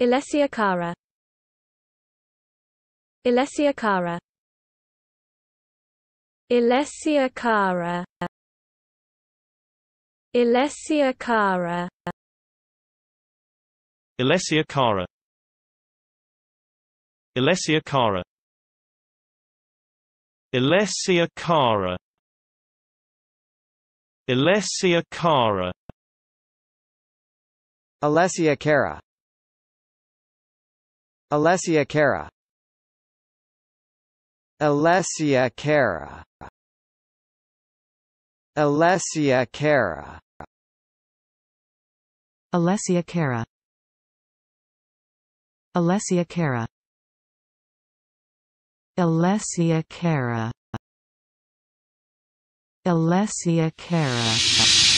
Ilesiacara Ilesiacara Ilesiacara Ilesiacara Ilesiacara Ilesiacara Ilesiacara Ilesiacara Alessia Cara Alessia Cara Alessia Cara Alessia Cara Alessia Cara Alessia Cara Alessia Cara Alessia Cara